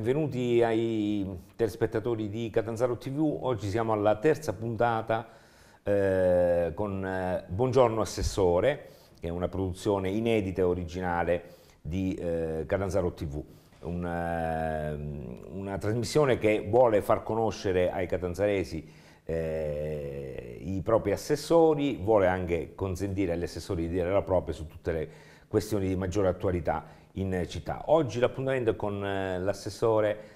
benvenuti ai telespettatori di Catanzaro TV. Oggi siamo alla terza puntata eh, con eh, Buongiorno Assessore, che è una produzione inedita e originale di eh, Catanzaro TV. Una, eh, una trasmissione che vuole far conoscere ai catanzaresi eh, i propri assessori, vuole anche consentire agli assessori di dire la propria su tutte le questioni di maggiore attualità in eh, città. Oggi l'appuntamento è con eh, l'assessore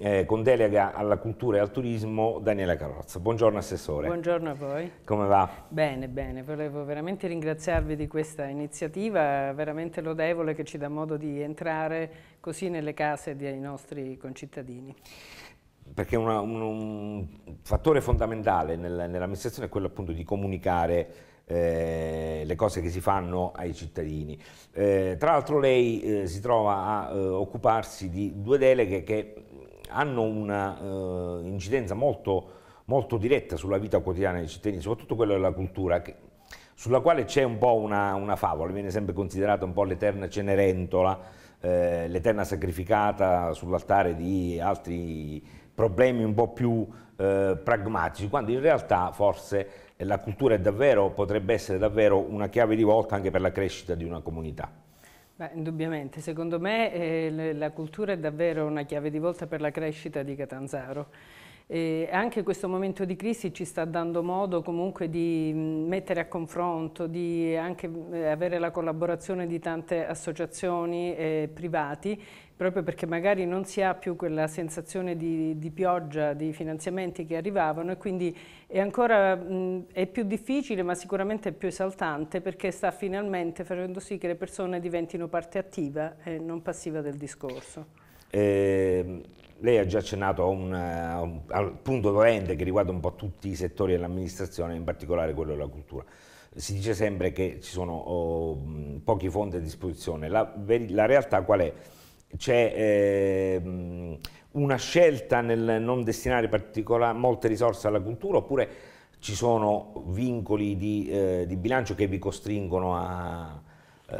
eh, con delega alla cultura e al turismo Daniela Carrozza. Buongiorno Assessore. Buongiorno a voi. Come va? Bene, bene, volevo veramente ringraziarvi di questa iniziativa veramente lodevole che ci dà modo di entrare così nelle case dei nostri concittadini. Perché una, un, un, fattore fondamentale nel, nell'amministrazione è quello appunto di comunicare eh, le cose che si fanno ai cittadini. Eh, tra l'altro lei eh, si trova a eh, occuparsi di due deleghe che hanno un'incidenza eh, molto, molto diretta sulla vita quotidiana dei cittadini, soprattutto quella della cultura, che, sulla quale c'è un po' una, una, favola, viene sempre considerata un po' l'eterna Cenerentola, eh, l'eterna sacrificata sull'altare di altri problemi un po' più eh, pragmatici, quando in realtà forse la cultura davvero, potrebbe essere davvero una chiave di volta anche per la crescita di una comunità. Beh, indubbiamente, secondo me eh, la cultura è davvero una chiave di volta per la crescita di Catanzaro. E anche questo momento di crisi ci sta dando modo comunque di mm, mettere a confronto, di anche eh, avere la collaborazione di tante associazioni eh, privati proprio perché magari non si ha più quella sensazione di, di pioggia di finanziamenti che arrivavano e quindi è ancora mh, è più difficile ma sicuramente è più esaltante perché sta finalmente facendo sì che le persone diventino parte attiva e non passiva del discorso. Eh, lei ha già accennato a un, a un, a un punto dolente che riguarda un po' tutti i settori dell'amministrazione, in particolare quello della cultura si dice sempre che ci sono oh, pochi fondi a disposizione. La, la, realtà qual è? c'è eh, una scelta nel non destinare molte risorse alla cultura oppure ci sono vincoli di, eh, di bilancio che vi costringono a, eh,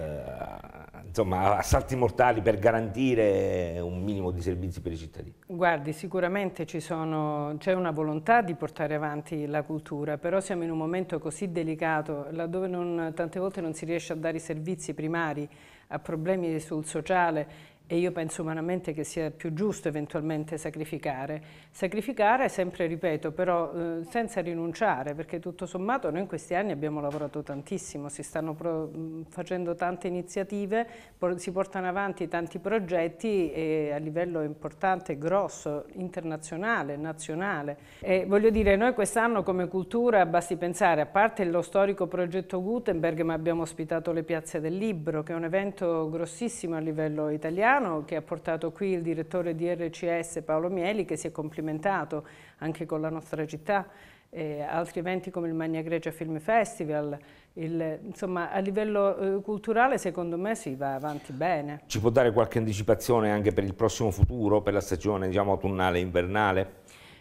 insomma, a salti mortali per garantire un minimo di servizi per i cittadini? Guardi, sicuramente c'è una volontà di portare avanti la cultura, però siamo in un momento così delicato laddove non, tante volte non si riesce a dare i servizi primari a problemi sul sociale e io penso umanamente che sia più giusto eventualmente sacrificare. Sacrificare, sempre ripeto, però eh, senza rinunciare, perché tutto sommato noi in questi anni abbiamo lavorato tantissimo, si stanno mm, facendo tante iniziative, por, si portano avanti tanti progetti e, a livello importante, grosso, internazionale, nazionale. E voglio dire, noi quest'anno come cultura, basti pensare, a parte lo storico progetto Gutenberg, ma abbiamo ospitato le piazze del libro, che è un evento grossissimo a livello italiano, Milano che ha portato qui il direttore di RCS Paolo Mieli che si è complimentato anche con la nostra città, eh, altri eventi come il Magna Grecia Film Festival, il, insomma a livello eh, culturale secondo me si va avanti bene. Ci può dare qualche anticipazione anche per il prossimo futuro, per la stagione diciamo, autunnale e invernale?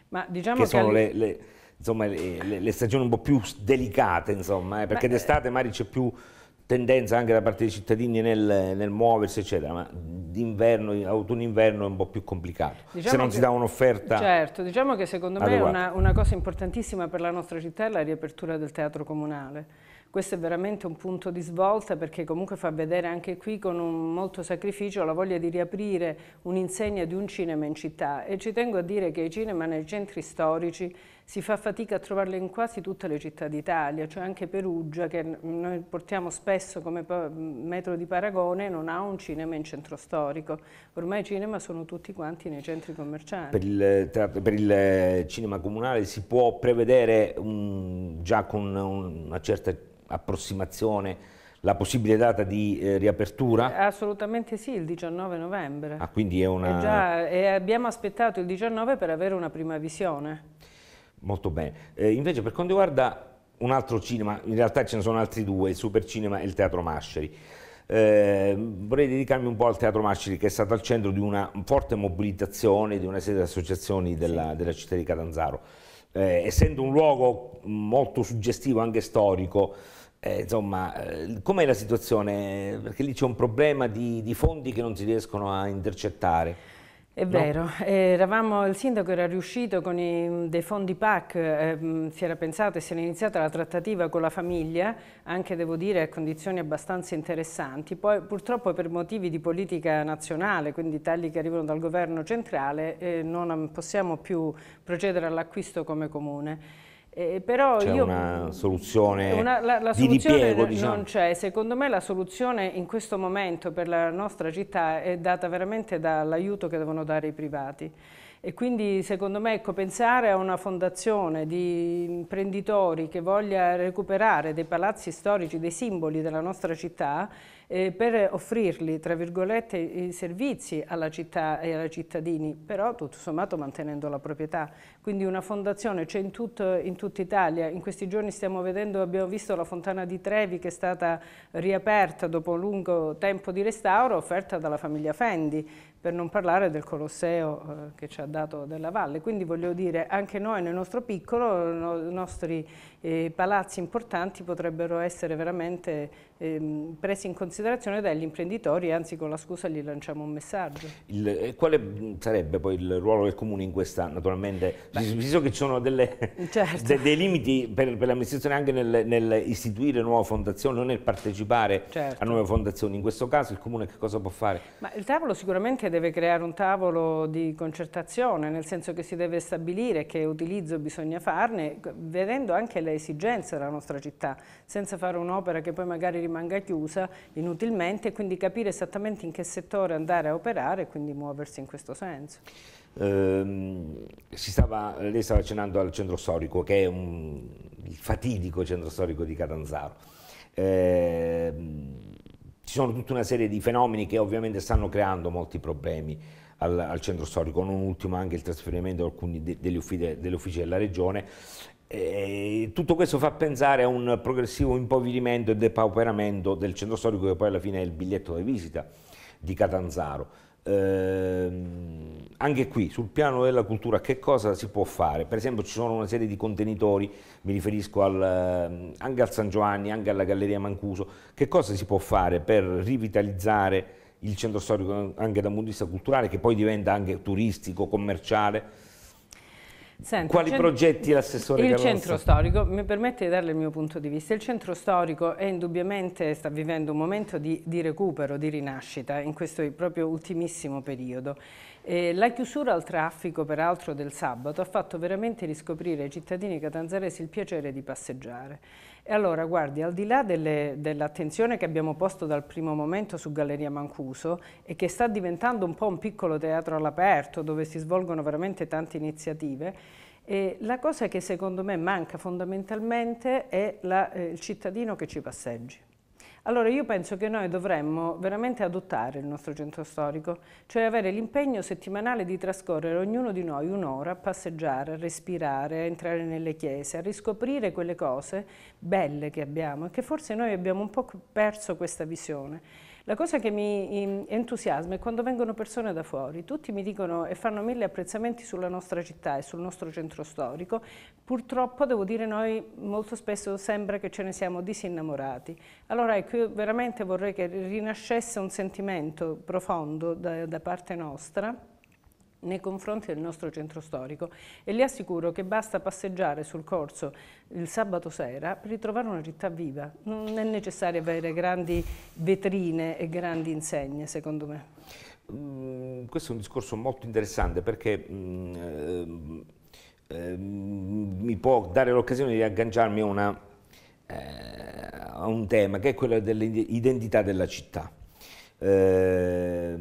Ma diciamo che, che sono le, le insomma, le, le, le, stagioni un po' più delicate, insomma, eh, perché eh, d'estate magari c'è più tendenza anche da parte dei cittadini nel, nel muoversi eccetera ma d'inverno, autunno-inverno è un po' più complicato diciamo se non che, si dà un'offerta certo, diciamo che secondo adeguata. me una, una cosa importantissima per la nostra città è la riapertura del teatro comunale questo è veramente un punto di svolta perché comunque fa vedere anche qui con un, molto sacrificio la voglia di riaprire un'insegna di un cinema in città e ci tengo a dire che i cinema nei centri storici si fa fatica a trovarli in quasi tutte le città d'Italia, cioè anche Perugia che noi portiamo spesso come metro di paragone non ha un cinema in centro storico, ormai i cinema sono tutti quanti nei centri commerciali. Per il, tra, per il eh, cinema comunale si può prevedere un, già con una certa approssimazione la possibile data di eh, riapertura? Eh, assolutamente sì, il 19 novembre. Ah, quindi è una... E già, e abbiamo aspettato il 19 per avere una prima visione. Molto bene. Eh, invece per quanto riguarda un altro cinema, in realtà ce ne sono altri due, il Super Cinema e il Teatro Masceri. Eh, vorrei dedicarmi un po' al Teatro Masceri che è stato al centro di una forte mobilitazione di una serie di associazioni della, sì. della città di Catanzaro. Eh, essendo un luogo molto suggestivo, anche storico, eh, insomma, eh, com'è la situazione? Perché lì c'è un problema di, di fondi che non si riescono a intercettare. È vero, eh, eravamo, il sindaco era riuscito con i, dei fondi PAC, eh, si era pensato e si era iniziata la trattativa con la famiglia, anche devo dire a condizioni abbastanza interessanti, poi purtroppo per motivi di politica nazionale, quindi tagli che arrivano dal governo centrale, eh, non possiamo più procedere all'acquisto come comune. Eh, però c'è io, una soluzione eh, una, la, la di soluzione ripiego, diciamo. non c'è. Secondo me la soluzione in questo momento per la nostra città è data veramente dall'aiuto che devono dare i privati. E quindi secondo me ecco, pensare a una fondazione di imprenditori che voglia recuperare dei palazzi storici, dei simboli della nostra città, eh, per offrirli, tra virgolette, i servizi alla città e ai cittadini, però tutto sommato mantenendo la proprietà. Quindi una fondazione c'è in, tutta Italia. In questi giorni stiamo vedendo, abbiamo visto la fontana di Trevi che è stata riaperta dopo un lungo tempo di restauro, offerta dalla famiglia Fendi per non parlare del Colosseo eh, che ci ha dato della Valle. Quindi voglio dire, anche noi nel nostro piccolo, no, i nostri eh, palazzi importanti potrebbero essere veramente ehm, presi in considerazione dagli imprenditori, anzi con la scusa gli lanciamo un messaggio. Il, eh, quale sarebbe poi il ruolo del Comune in questa, naturalmente, visto che ci sono delle, certo. de, dei limiti per, per l'amministrazione anche nel, nel, istituire nuove fondazioni o nel partecipare certo. a nuove fondazioni, in questo caso il Comune che cosa può fare? Ma il tavolo sicuramente deve creare un tavolo di concertazione, nel senso che si deve stabilire che utilizzo bisogna farne, vedendo anche le esigenze della nostra città, senza fare un'opera che poi magari rimanga chiusa inutilmente e quindi capire esattamente in che settore andare a operare e quindi muoversi in questo senso. Eh, stava, lei stava accennando al centro storico, che è un, il fatidico centro storico di Catanzaro. Eh, ci sono tutta una serie di fenomeni che ovviamente stanno creando molti problemi al, al centro storico, non ultimo anche il trasferimento di alcuni de, degli, uffici, dell della regione e eh, tutto questo fa pensare a un progressivo impoverimento e depauperamento del centro storico che poi alla fine è il biglietto di visita di Catanzaro. Ehm, anche qui sul piano della cultura che cosa si può fare? Per esempio ci sono una serie di contenitori, mi riferisco al, ehm, anche al San Giovanni, anche alla Galleria Mancuso, che cosa si può fare per rivitalizzare il centro storico anche da un punto di vista culturale che poi diventa anche turistico, commerciale? Senta, Quali progetti l'assessore Il centro storico, mi permette di darle il mio punto di vista, il centro storico è indubbiamente sta vivendo un momento di, di recupero, di rinascita in questo proprio ultimissimo periodo. Eh, la chiusura al traffico, peraltro, del sabato ha fatto veramente riscoprire ai cittadini catanzaresi il piacere di passeggiare. E allora, guardi, al di là dell'attenzione dell che abbiamo posto dal primo momento su Galleria Mancuso e che sta diventando un po' un piccolo teatro all'aperto dove si svolgono veramente tante iniziative, eh, la cosa che secondo me manca fondamentalmente è la, eh, il cittadino che ci passeggi. Allora io penso che noi dovremmo veramente adottare il nostro centro storico, cioè avere l'impegno settimanale di trascorrere ognuno di noi un'ora a passeggiare, a respirare, a entrare nelle chiese, a riscoprire quelle cose belle che abbiamo e che forse noi abbiamo un po' perso questa visione. La cosa che mi entusiasma è quando vengono persone da fuori, tutti mi dicono e fanno mille apprezzamenti sulla nostra città e sul nostro centro storico, purtroppo devo dire noi molto spesso sembra che ce ne siamo disinnamorati. Allora ecco, io veramente vorrei che rinascesse un sentimento profondo da, da parte nostra nei confronti del nostro centro storico e le assicuro che basta passeggiare sul corso il sabato sera per ritrovare una città viva. Non è necessario avere grandi vetrine e grandi insegne, secondo me. Mm, questo è un discorso molto interessante perché mm, eh, eh, mi può dare l'occasione di agganciarmi una, eh, a un tema che è quello dell'identità della città. Eh,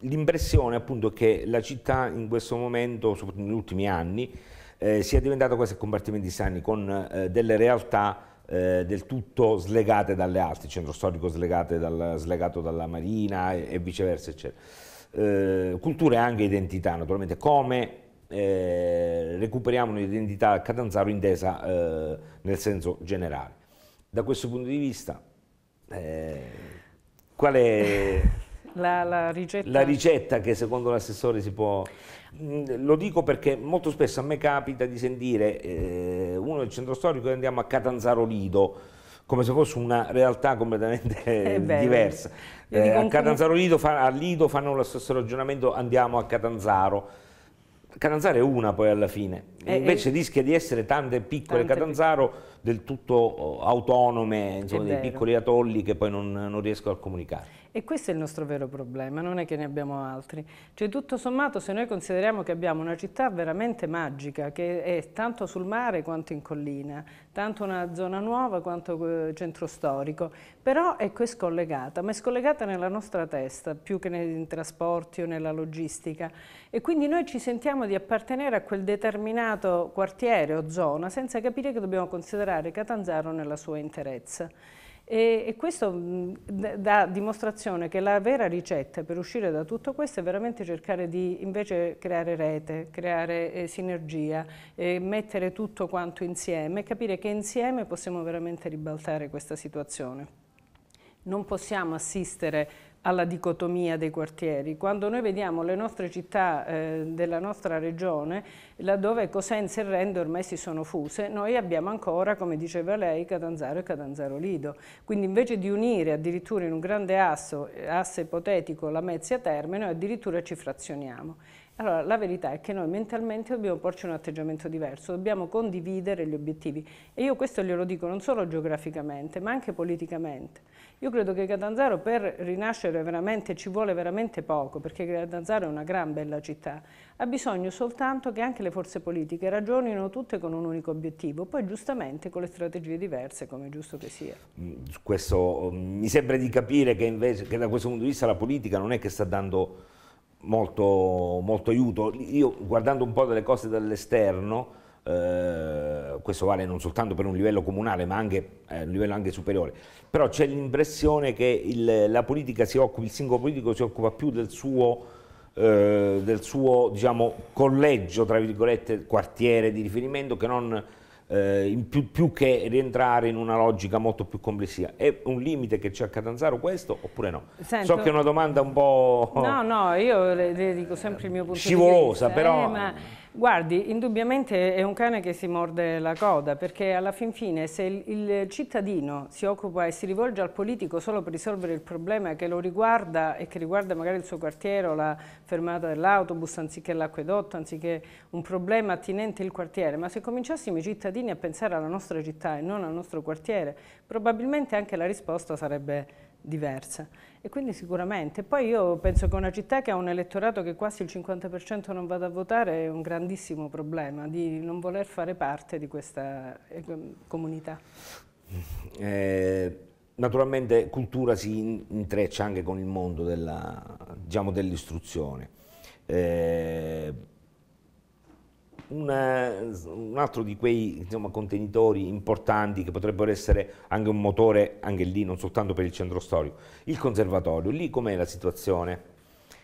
l'impressione appunto è che la città in questo momento, soprattutto negli ultimi anni, eh, sia diventata quasi a compartimenti sani con eh, delle realtà eh, del tutto slegate dalle altre, centro storico dal, slegato dalla marina e, e viceversa, eccetera. Eh, cultura e anche identità, naturalmente, come eh, recuperiamo un'identità catanzaro intesa eh, nel senso generale. Da questo punto di vista, qual è... La, la, ricetta. la ricetta che secondo l'assessore si può... Lo dico perché molto spesso a me capita di sentire eh, uno del centro storico e andiamo a Catanzaro Lido, come se fosse una realtà completamente diversa. Eh, a Catanzaro Lido, fa, a Lido fanno lo stesso ragionamento, andiamo a Catanzaro. Catanzaro è una poi alla fine, e eh, invece e... Eh. rischia di essere tante piccole tante Catanzaro piccole. del tutto eh, autonome, insomma, dei piccoli atolli che poi non, non riescono a comunicare. E questo è il nostro vero problema, non è che ne abbiamo altri. Cioè tutto sommato se noi consideriamo che abbiamo una città veramente magica, che è tanto sul mare quanto in collina, tanto una zona nuova quanto centro storico, però è scollegata, ma è scollegata nella nostra testa, più che nei trasporti o nella logistica. E quindi noi ci sentiamo di appartenere a quel determinato determinato quartiere o zona senza capire che dobbiamo considerare Catanzaro nella sua interezza. E, e, questo dà dimostrazione che la vera ricetta per uscire da tutto questo è veramente cercare di invece creare rete, creare eh, sinergia, eh, mettere tutto quanto insieme e capire che insieme possiamo veramente ribaltare questa situazione. Non possiamo assistere alla dicotomia dei quartieri. Quando noi vediamo le nostre città eh, della nostra regione, laddove Cosenza e Rende ormai si sono fuse, noi abbiamo ancora, come diceva lei, Catanzaro e Catanzaro Lido. Quindi invece di unire addirittura in un grande asso, eh, asse ipotetico la Mezia Terme, noi addirittura ci frazioniamo. Allora, la verità è che noi mentalmente dobbiamo porci un atteggiamento diverso, dobbiamo condividere gli obiettivi e io questo glielo dico non solo geograficamente ma anche politicamente. Io credo che Catanzaro per rinascere veramente ci vuole veramente poco perché Catanzaro è una gran bella città, ha bisogno soltanto che anche le forze politiche ragionino tutte con un unico obiettivo, poi giustamente con le strategie diverse come è giusto che sia. Mm, questo, mm, mi sembra di capire che, invece, che da questo punto di vista la politica non è che sta dando molto, molto aiuto. Io guardando un po' delle cose dall'esterno, eh, questo vale non soltanto per un livello comunale ma anche eh, un livello anche superiore però c'è l'impressione che il, la politica si occupi il singolo politico si occupa più del suo, eh, del suo diciamo collegio tra virgolette quartiere di riferimento che non eh, più, più, che rientrare in una logica molto più complessiva. È un limite che c'è a Catanzaro questo oppure no? Sento, so che è una domanda un po'... No, no, io le, le dico sempre il mio punto scivolosa, di vista. Scivolosa, eh, però... Eh, ma Guardi, indubbiamente è un cane che si morde la coda, perché alla fin fine se il, il, cittadino si occupa e si rivolge al politico solo per risolvere il problema che lo riguarda e che riguarda magari il suo quartiere o la fermata dell'autobus anziché l'acquedotto, anziché un problema attinente il quartiere, ma se cominciassimo i cittadini a pensare alla nostra città e non al nostro quartiere, probabilmente anche la risposta sarebbe diversa. E quindi sicuramente. Poi io penso che una città che ha un elettorato che quasi il 50% non vada a votare è un grandissimo problema di non voler fare parte di questa eh, comunità. Eh, naturalmente cultura si intreccia anche con il mondo diciamo, dell'istruzione. Diciamo, dell eh, una, un altro di quei insomma, contenitori importanti che potrebbero essere anche un motore, anche lì, non soltanto per il centro storico, il conservatorio. Lì com'è la situazione?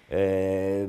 Eh,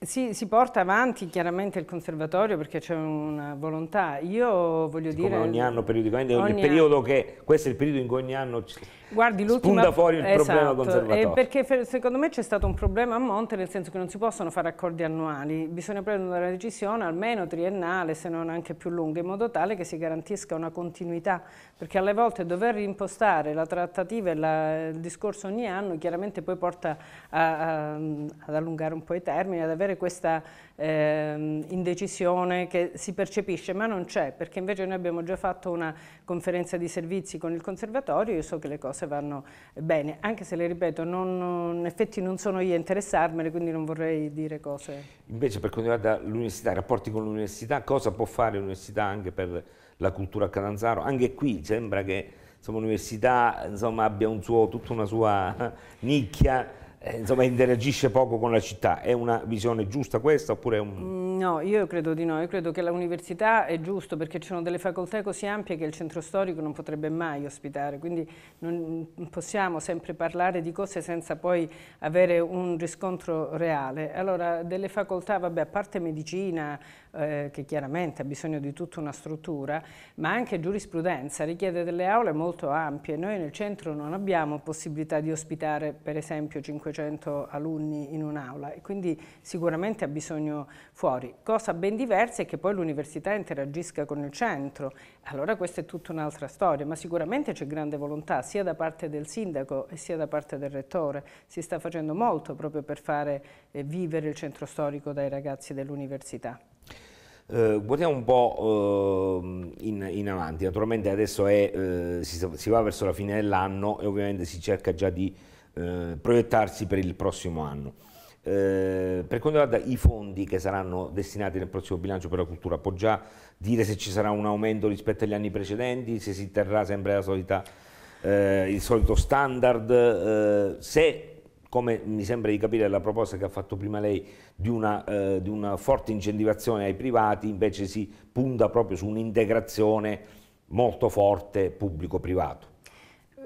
si, si, porta avanti chiaramente il conservatorio perché c'è una volontà. Io voglio dire. Ogni anno periodicamente, ogni, ogni periodo anno. che questo è il periodo in cui ogni anno. Guardi, spunta fuori il esatto, problema conservatorio. Eh, perché secondo me c'è stato un problema a monte, nel senso che non si possono fare accordi annuali, bisogna prendere una decisione almeno triennale, se non anche più lunga, in modo tale che si garantisca una continuità, perché alle volte dover rimpostare la trattativa e la, il discorso ogni anno chiaramente poi porta a, a, ad allungare un po' i termini, ad avere questa ehm, indecisione che si percepisce ma non c'è perché invece noi abbiamo già fatto una conferenza di servizi con il conservatorio io so che le cose vanno bene anche se le ripeto non, in effetti non sono io a interessarmene quindi non vorrei dire cose invece per quanto riguarda l'università i rapporti con l'università cosa può fare l'università anche per la cultura a Catanzaro anche qui sembra che l'università abbia un suo, tutta una sua eh, nicchia eh, insomma, interagisce poco con la città. È una visione giusta questa oppure è un... Mm, no, io credo di no, io credo che l'università è giusto perché ci sono delle facoltà così ampie che il centro storico non potrebbe mai ospitare, quindi non possiamo sempre parlare di cose senza poi avere un riscontro reale. Allora, delle facoltà, vabbè, a parte medicina, eh, che chiaramente ha bisogno di tutta una struttura, ma anche giurisprudenza richiede delle aule molto ampie. Noi nel centro non abbiamo possibilità di ospitare per esempio 500 alunni in un'aula e quindi sicuramente ha bisogno fuori. Cosa ben diversa è che poi l'università interagisca con il centro, allora questa è tutta un'altra storia, ma sicuramente c'è grande volontà sia da parte del sindaco e sia da parte del rettore, si sta facendo molto proprio per fare eh, vivere il centro storico dai ragazzi dell'università. Eh, guardiamo un po' eh, in, in, avanti, naturalmente adesso è, eh, si, si, va verso la fine dell'anno e ovviamente si cerca già di eh, proiettarsi per il prossimo anno. Eh, per quanto riguarda i fondi che saranno destinati nel prossimo bilancio per la cultura, può già dire se ci sarà un aumento rispetto agli anni precedenti, se si terrà sempre la solita, eh, il solito standard, se come mi sembra di capire la proposta che ha fatto prima lei di una, eh, di una forte incentivazione ai privati, invece si punta proprio su un'integrazione molto forte pubblico-privato.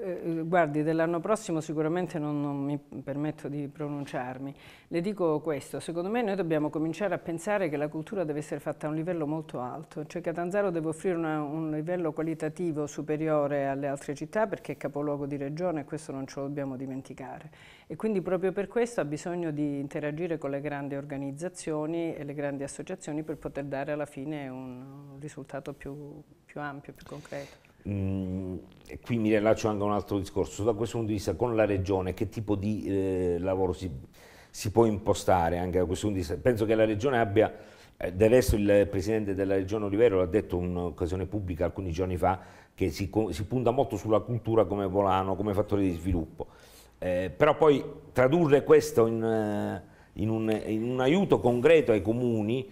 Eh, eh, guardi, dell'anno prossimo sicuramente non, non, mi permetto di pronunciarmi. Le dico questo, secondo me noi dobbiamo cominciare a pensare che la cultura deve essere fatta a un livello molto alto, cioè Catanzaro deve offrire una, un livello qualitativo superiore alle altre città perché è capoluogo di regione e questo non ce lo dobbiamo dimenticare. E quindi proprio per questo ha bisogno di interagire con le grandi organizzazioni e le grandi associazioni per poter dare alla fine un risultato più, più ampio, più concreto e qui mi rilaccio anche a un altro discorso, da questo punto di vista con la regione che tipo di eh, lavoro si, si, può impostare anche da questo punto di vista? Penso che la regione abbia, eh, del resto il presidente della regione Olivero l'ha detto in un'occasione pubblica alcuni giorni fa, che si, si, punta molto sulla cultura come volano, come fattore di sviluppo, eh, però poi tradurre questo in, eh, in, un, in un aiuto concreto ai comuni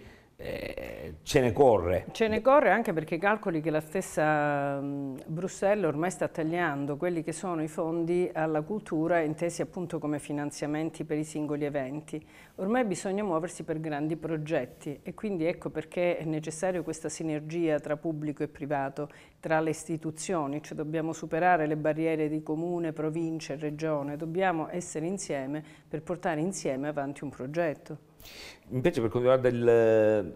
eh, ce ne corre. Ce ne corre anche perché calcoli che la stessa mm, Bruxelles ormai sta tagliando quelli che sono i fondi alla cultura intesi appunto come finanziamenti per i singoli eventi. Ormai bisogna muoversi per grandi progetti e quindi ecco perché è necessaria questa sinergia tra pubblico e privato, tra le istituzioni, cioè dobbiamo superare le barriere di comune, provincia, e regione, dobbiamo essere insieme per portare insieme avanti un progetto. Invece per quanto riguarda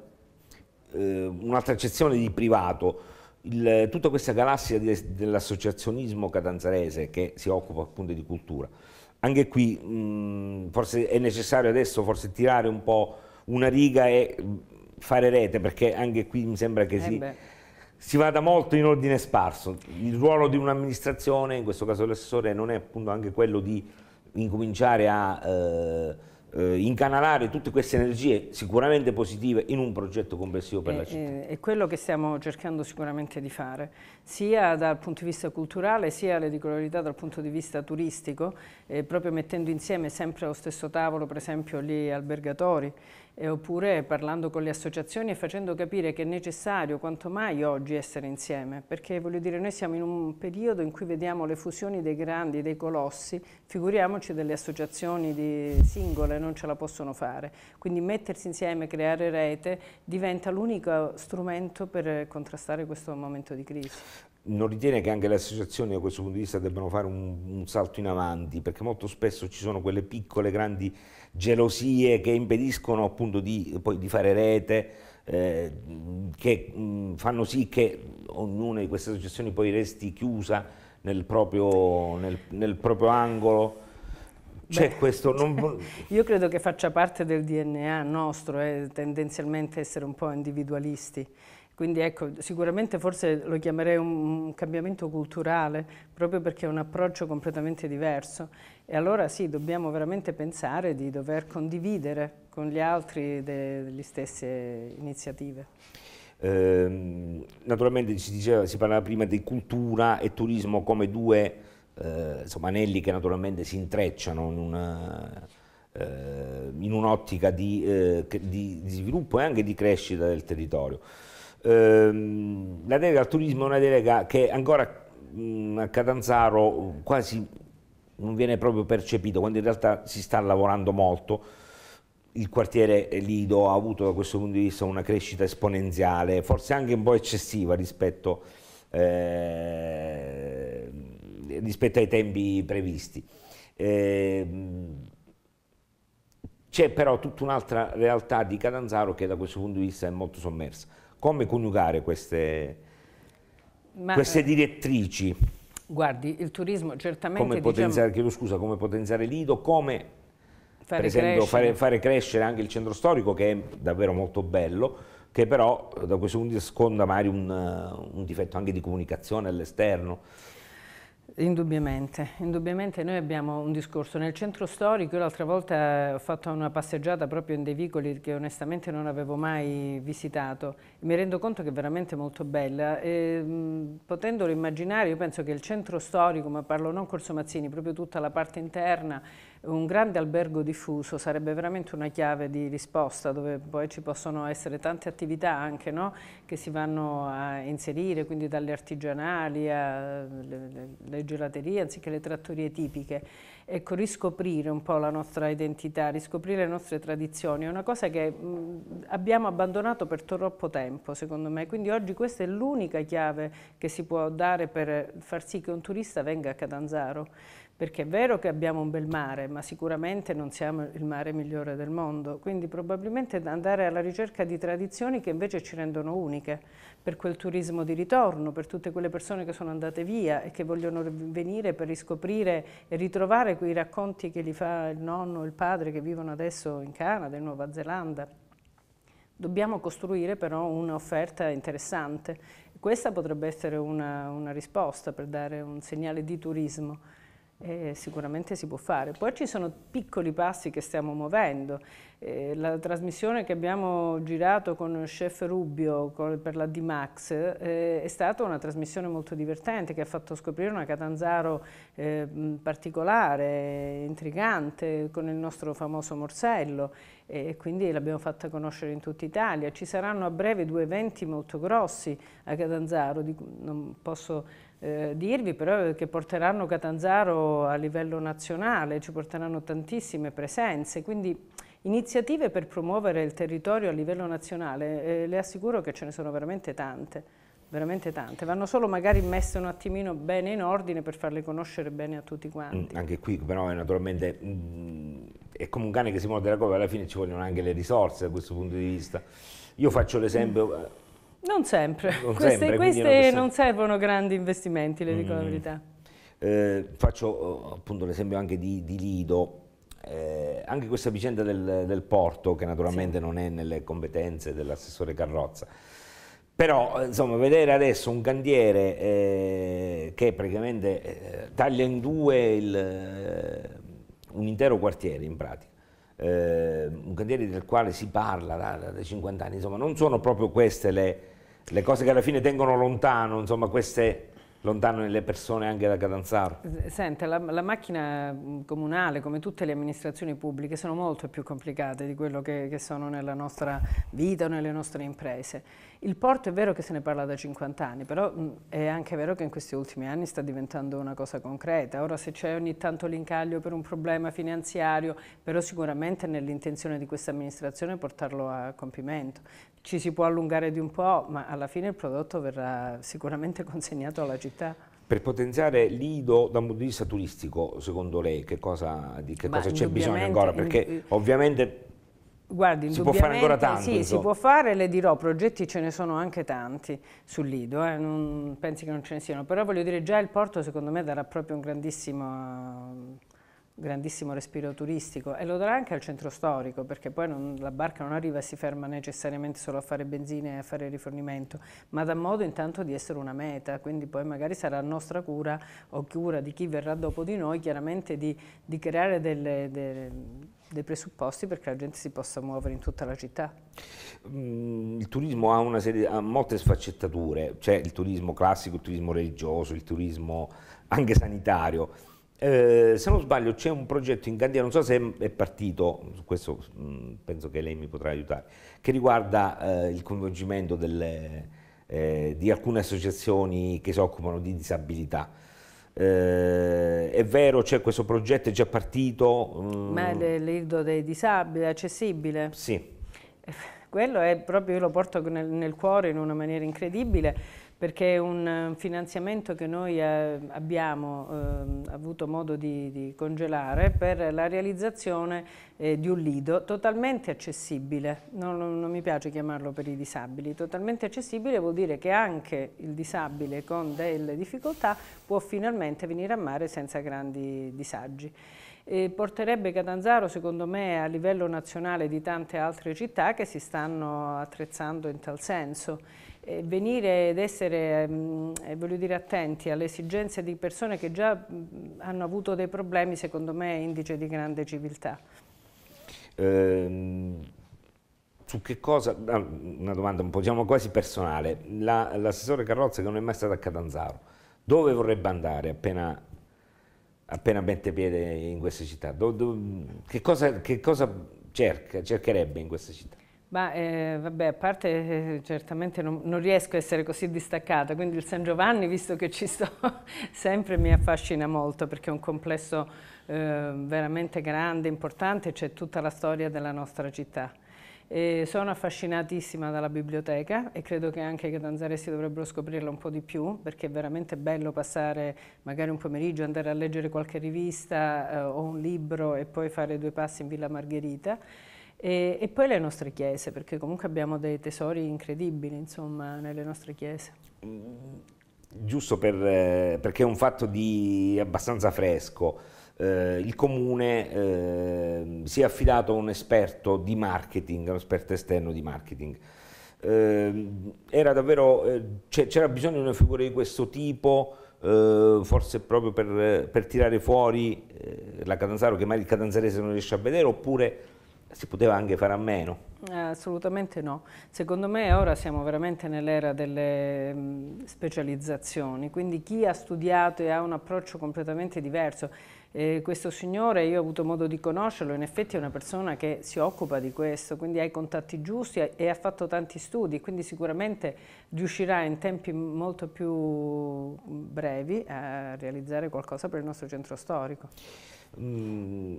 eh, un'altra eccezione di privato, il, tutta questa galassia di, dell'associazionismo catanzarese che si occupa appunto di cultura, anche qui mh, forse è necessario adesso forse tirare un po' una riga e fare rete perché anche qui mi sembra che eh si, si, vada molto in ordine sparso. Il ruolo di un'amministrazione, in questo caso l'assessore, non è appunto anche quello di incominciare a... Eh, eh, incanalare tutte queste energie sicuramente positive in un progetto complessivo per e, eh, la città. Eh, è quello che stiamo cercando sicuramente di fare, sia dal punto di vista culturale, sia le particolarità dal punto di vista turistico, eh, proprio mettendo insieme sempre allo stesso tavolo, per esempio, gli albergatori, eh, oppure parlando con le associazioni e facendo capire che è necessario quanto mai oggi essere insieme, perché voglio dire noi siamo in un periodo in cui vediamo le fusioni dei grandi, dei colossi, figuriamoci delle associazioni singole, non ce la possono fare, quindi mettersi insieme, creare rete diventa l'unico strumento per contrastare questo momento di crisi non ritiene che anche le associazioni da questo punto di vista debbano fare un, un, salto in avanti, perché molto spesso ci sono quelle piccole, grandi gelosie che impediscono appunto di, poi, di fare rete, eh, che mh, fanno sì che ognuna di queste associazioni poi resti chiusa nel proprio, nel, nel proprio angolo. Beh, questo, non... Io credo che faccia parte del DNA nostro, eh, tendenzialmente essere un po' individualisti. Quindi ecco, sicuramente forse lo chiamerei un cambiamento culturale, proprio perché è un approccio completamente diverso. E allora sì, dobbiamo veramente pensare di dover condividere con gli altri le stesse iniziative. Ehm, naturalmente si, diceva, si parlava prima di cultura e turismo come due eh, insomma, anelli che naturalmente si intrecciano in una eh, in un'ottica di, eh, di, sviluppo e anche di crescita del territorio. Ehm, la delega al turismo è una delega che ancora mh, mm, a Catanzaro mm, quasi non viene proprio percepito, quando in realtà si sta lavorando molto. Il quartiere Lido ha avuto da questo punto di vista una crescita esponenziale, forse anche un po' eccessiva rispetto, eh, rispetto ai tempi previsti. Eh, c'è però tutta un'altra realtà di Catanzaro che da questo punto di vista è molto sommersa. Come coniugare queste, Ma, queste eh, direttrici? Guardi, il turismo certamente... Come diciamo potenziare, chiedo scusa, come potenziare l'Ido, come fare, esempio, crescere. Fare, fare crescere anche il centro storico che è davvero molto bello, che però da questo punto di vista sconda magari un, un difetto anche di comunicazione all'esterno. Indubbiamente, indubbiamente noi abbiamo un discorso. Nel centro storico, io l'altra volta eh, ho fatto una passeggiata proprio in dei vicoli che onestamente non avevo mai visitato mi rendo conto che è veramente molto bella. E, ehm, mh, potendolo immaginare, io penso che il centro storico, ma parlo non Corso Mazzini, proprio tutta la parte interna, un grande albergo diffuso sarebbe veramente una chiave di risposta dove poi ci possono essere tante attività anche no? che si vanno a inserire, quindi dalle artigianali alle gelaterie anziché le trattorie tipiche. Ecco, riscoprire un po' la nostra identità, riscoprire le nostre tradizioni è una cosa che mh, abbiamo abbandonato per troppo tempo secondo me, quindi oggi questa è l'unica chiave che si può dare per far sì che un turista venga a Catanzaro perché è vero che abbiamo un bel mare, ma sicuramente non siamo il mare migliore del mondo, quindi probabilmente andare alla ricerca di tradizioni che invece ci rendono uniche, per quel turismo di ritorno, per tutte quelle persone che sono andate via e che vogliono venire per riscoprire e ritrovare quei racconti che gli fa il nonno, il padre che vivono adesso in Canada, in Nuova Zelanda. Dobbiamo costruire però un'offerta interessante. Questa potrebbe essere una, una risposta per dare un segnale di turismo. Eh, sicuramente si può fare. Poi ci sono piccoli passi che stiamo muovendo eh, la trasmissione che abbiamo girato con Chef Rubio con, per la D-Max eh, è stata una trasmissione molto divertente che ha fatto scoprire una Catanzaro eh, particolare, intrigante, con il nostro famoso Morsello e quindi l'abbiamo fatta conoscere in tutta Italia. Ci saranno a breve due eventi molto grossi a Catanzaro, di, non posso eh, dirvi, però che porteranno Catanzaro a livello nazionale, ci porteranno tantissime presenze, quindi Iniziative per promuovere il territorio a livello nazionale, eh, le assicuro che ce ne sono veramente tante, veramente tante. Vanno solo magari messe un attimino bene in ordine per farle conoscere bene a tutti quanti. Mm, anche qui però è naturalmente mm, è come un cane che si muove della coppia, alla fine ci vogliono anche le risorse da questo punto di vista. Io faccio l'esempio... Eh, non sempre, non queste, sempre, queste non servono grandi investimenti, le dico la mm. verità. Eh, faccio eh, appunto l'esempio anche di, di Lido, eh, anche questa vicenda del, del porto, che naturalmente sì. non è nelle competenze dell'assessore Carrozza, però insomma, vedere adesso un cantiere eh, che praticamente eh, taglia in due il, eh, un intero quartiere in pratica, eh, un cantiere del quale si parla da, da 50 anni, insomma non sono proprio queste le, le cose che alla fine tengono lontano, insomma queste lontano le persone anche da Catanzaro. Senta, la, la, macchina mm, comunale, come tutte le amministrazioni pubbliche, sono molto più complicate di quello che, che sono nella nostra vita o nelle nostre imprese. Il porto è vero che se ne parla da 50 anni, però mm, è anche vero che in questi ultimi anni sta diventando una cosa concreta. Ora se c'è ogni tanto l'incaglio per un problema finanziario, però sicuramente nell'intenzione di questa amministrazione portarlo a compimento ci si può allungare di un po', ma alla fine il prodotto verrà sicuramente consegnato alla città. Per potenziare Lido da un punto di vista turistico, secondo lei che cosa, di che cosa c'è bisogno ancora? Perché in, ovviamente Guardi, si può fare ancora tanto. Sì, insomma. si può fare, le dirò, progetti ce ne sono anche tanti sul Lido, eh, non pensi che non ce ne siano, però voglio dire già il porto secondo me darà proprio un grandissimo grandissimo respiro turistico e lo darà anche al centro storico perché poi non, la barca non arriva e si ferma necessariamente solo a fare benzina e a fare rifornimento ma dà modo intanto di essere una meta quindi poi magari sarà nostra cura o cura di chi verrà dopo di noi chiaramente di, di creare delle, delle, dei presupposti perché la gente si possa muovere in tutta la città. Mm, il turismo ha, serie, ha molte sfaccettature, c'è il turismo classico, il turismo religioso, il turismo anche sanitario eh, se non sbaglio c'è un progetto in cantiere, non so se è partito, su questo mh, mm, penso che lei mi potrà aiutare, che riguarda eh, il coinvolgimento delle, eh, di alcune associazioni che si occupano di disabilità. Eh, è vero, c'è questo progetto, è già partito. Mh... Mm? Ma è l'irdo dei disabili, è accessibile? Sì. Eh, quello è proprio, io lo porto nel, nel cuore in una maniera incredibile perché è un eh, finanziamento che noi eh, abbiamo eh, avuto modo di, di, congelare per la realizzazione eh, di un lido totalmente accessibile, non, non, mi piace chiamarlo per i disabili, totalmente accessibile vuol dire che anche il disabile con delle difficoltà può finalmente venire a mare senza grandi disagi. E porterebbe Catanzaro secondo me a livello nazionale di tante altre città che si stanno attrezzando in tal senso venire ed essere mh, ehm, dire, attenti alle esigenze di persone che già mhmm, hanno avuto dei problemi, secondo me è indice di grande civiltà. Eh, su che cosa, ah, una domanda un po' diciamo quasi personale, l'assessore Carrozza che non è mai stato a Catanzaro, dove vorrebbe andare appena, appena mette piede in questa città? Do, do, che, cosa, che cosa cerca, cercherebbe in questa città? Ma eh, vabbè, a parte eh, certamente non, non, riesco a essere così distaccata, quindi il San Giovanni, visto che ci sto sempre, mi affascina molto perché è un complesso eh, veramente grande, importante, c'è tutta la storia della nostra città. E sono affascinatissima dalla biblioteca e credo che anche i catanzaresi dovrebbero scoprirla un po' di più perché è veramente bello passare magari un pomeriggio, andare a leggere qualche rivista eh, o un libro e poi fare due passi in Villa Margherita e, e, poi le nostre chiese, perché comunque abbiamo dei tesori incredibili, insomma, nelle nostre chiese. Mm, giusto per, eh, perché è un fatto di abbastanza fresco. Eh, il comune eh, si è affidato a un esperto di marketing, un esperto esterno di marketing. Eh, era davvero, eh, c'era bisogno di una figura di questo tipo, Uh, forse proprio per, per tirare fuori uh, la Catanzaro che mai il catanzarese non riesce a vedere oppure si poteva anche fare a meno? Eh, assolutamente no. Secondo me ora siamo veramente nell'era delle mm, specializzazioni, quindi chi ha studiato e ha un approccio completamente diverso. Eh, questo signore, io ho avuto modo di conoscerlo, in effetti è una persona che si occupa di questo, quindi ha i contatti giusti e ha fatto tanti studi, quindi sicuramente riuscirà in tempi molto più brevi a realizzare qualcosa per il nostro centro storico. Mm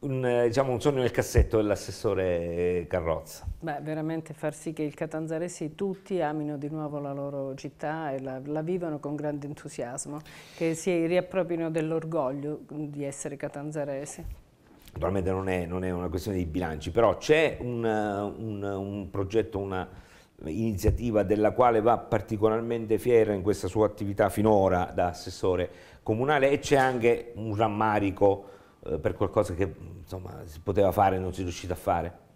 un, eh, diciamo, un, sogno nel cassetto dell'assessore Carrozza. Beh, veramente far sì che il catanzaresi tutti amino di nuovo la loro città e la, la vivano con grande entusiasmo, che si riappropriano dell'orgoglio di essere catanzaresi. Naturalmente non è, non è, una questione di bilanci, però c'è un, un, un progetto, una iniziativa della quale va particolarmente fiera in questa sua attività finora da assessore comunale e c'è anche un rammarico eh, per qualcosa che insomma, si poteva fare e non si è riuscita a fare?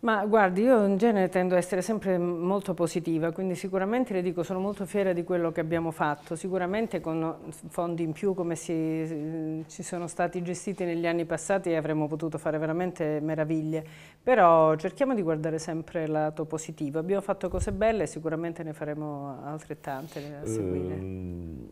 Ma guardi, io in genere tendo a essere sempre molto positiva, quindi sicuramente le dico sono molto fiera di quello che abbiamo fatto, sicuramente con fondi in più come si, ci sono stati gestiti negli anni passati avremmo potuto fare veramente meraviglie, però cerchiamo di guardare sempre il lato positivo, abbiamo fatto cose belle e sicuramente ne faremo altrettante a seguire. Um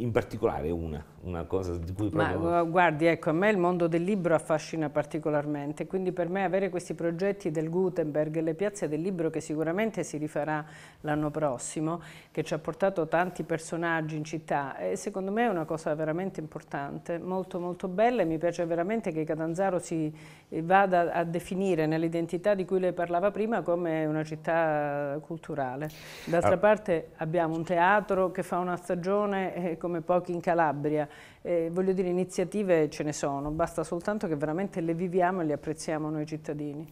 in particolare una, una cosa di cui proprio... Ma guardi, ecco, a me il mondo del libro affascina particolarmente, quindi per me avere questi progetti del Gutenberg e le piazze del libro che sicuramente si rifarà l'anno prossimo, che ci ha portato tanti personaggi in città, secondo me è una cosa veramente importante, molto molto bella e mi piace veramente che Catanzaro si eh, vada a definire nell'identità di cui lei parlava prima come una città culturale. D'altra ah. parte abbiamo un teatro che fa una stagione eh, come pochi in Calabria. Eh, voglio dire, iniziative ce ne sono, basta soltanto che veramente le viviamo e le apprezziamo noi cittadini.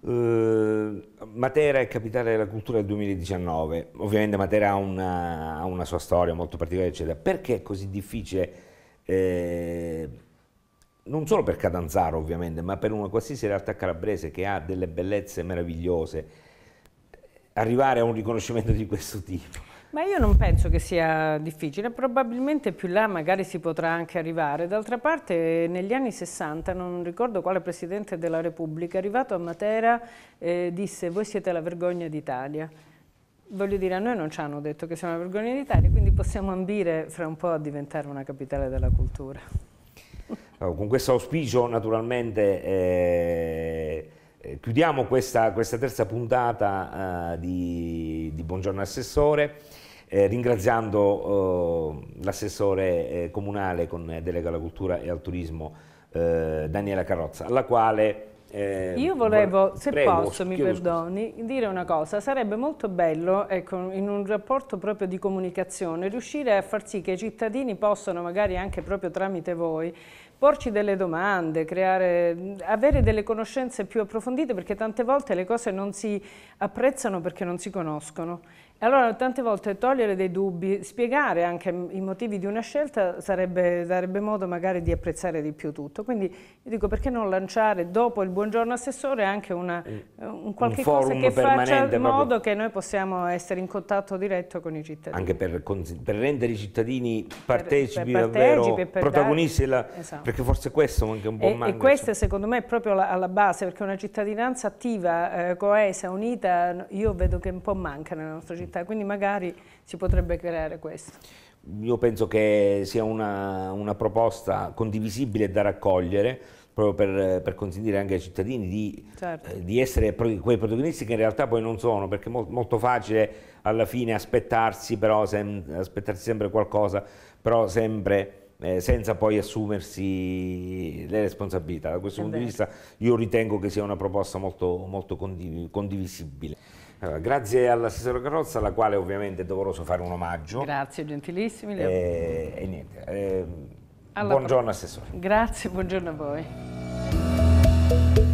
Uh, Matera è capitale della cultura del 2019, ovviamente Matera ha una, ha una sua storia molto particolare, eccetera. Perché è così difficile, eh, non solo per Catanzaro ovviamente, ma per una qualsiasi realtà calabrese che ha delle bellezze meravigliose, arrivare a un riconoscimento di questo tipo? Ma io non penso che sia difficile, probabilmente più là magari si potrà anche arrivare. D'altra parte negli anni 60, non ricordo quale Presidente della Repubblica, arrivato a Matera eh, disse voi siete la vergogna d'Italia. Voglio dire, a noi non ci hanno detto che siamo la vergogna d'Italia, quindi possiamo ambire fra un po' a diventare una capitale della cultura. Allora, con questo auspicio naturalmente... Eh chiudiamo questa, questa, terza puntata uh, di, di Buongiorno Assessore eh, ringraziando eh, l'assessore eh, comunale con eh, delega alla cultura e al turismo eh, Daniela Carrozza, alla quale... Io volevo, se prego, posso, mi perdoni, scusa. dire una cosa. Sarebbe molto bello, ecco, in un rapporto proprio di comunicazione, riuscire a far sì che i cittadini possano, magari anche proprio tramite voi, porci delle domande, creare, avere delle conoscenze più approfondite perché tante volte le cose non si apprezzano perché non si conoscono allora tante volte togliere dei dubbi, spiegare anche i motivi di una scelta sarebbe, darebbe modo magari di apprezzare di più tutto. Quindi io dico perché non lanciare dopo il buongiorno assessore anche una, un qualche un cosa che faccia in modo che noi possiamo essere in contatto diretto con i cittadini. Anche per, per rendere i cittadini partecipi, per, per davvero, per protagonisti, dare, la, esatto. perché forse questo anche un buon e, manco. E questa secondo me è proprio la, alla base, perché una cittadinanza attiva, eh, coesa, unita, io vedo che un po' manca nella nostra città vita, quindi magari si potrebbe creare questo. Io penso che sia una, una proposta condivisibile da raccogliere, proprio per, per, consentire anche ai cittadini di, certo. eh, di, essere quei protagonisti che in realtà poi non sono, perché è mo molto facile alla fine aspettarsi, però sem aspettarsi sempre qualcosa, però sempre eh, senza poi assumersi le responsabilità. Da questo è punto vero. di vista io ritengo che sia una proposta molto, molto condivisibile. Allora, grazie all'assessore Carrozza, alla quale ovviamente è doveroso fare un omaggio. Grazie, gentilissimi. E, eh, e niente, eh, buongiorno pro... assessore. Grazie, buongiorno a voi.